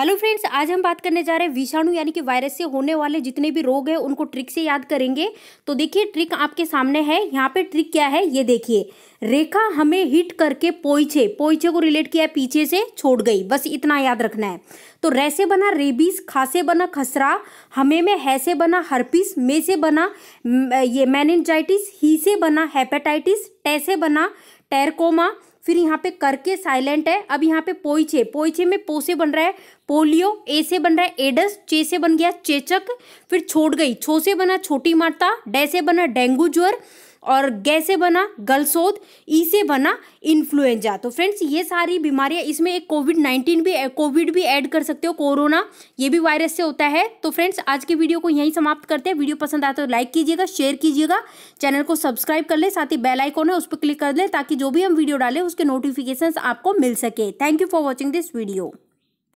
hello friends आज हम बात करने जा रहे हैं विषाणु यानी कि वायरस से होने वाले जितने भी रोग हैं उनको ट्रिक से याद करेंगे तो देखिए ट्रिक आपके सामने है यहाँ पे ट्रिक क्या है ये देखिए रेखा हमें हिट करके पोइछे पोइछे को रिलेट किया है पीछे से छोड़ गई बस इतना याद रखना है तो रैसे बना रेबीज खासे बना खसरा हमें में है से बना हर्पिस मे से बना ये मैनजाइटिस ही से बना हेपेटाइटिस टैसे बना टेरकोमा फिर यहाँ पे करके साइलेंट है अब यहाँ पे पोइछे पोइछे में पो से बन रहा है पोलियो ए से बन रहा है एडस चे से बन गया चेचक फिर छोड़ गई छो से बना छोटी माता डे से बना डेंगू ज्वर और गै से बना गलसोद ई से बना इन्फ्लुएंजा तो फ्रेंड्स ये सारी बीमारियां इसमें एक कोविड नाइन्टीन भी कोविड भी ऐड कर सकते हो कोरोना ये भी वायरस से होता है तो फ्रेंड्स आज की वीडियो को यहीं समाप्त करते हैं वीडियो पसंद आए तो लाइक कीजिएगा शेयर कीजिएगा चैनल को सब्सक्राइब कर लें साथ ही बेल आइकॉन है उस पर क्लिक कर लें ताकि जो भी हम वीडियो डालें उसके नोटिफिकेशन आपको मिल सके thank you for watching this video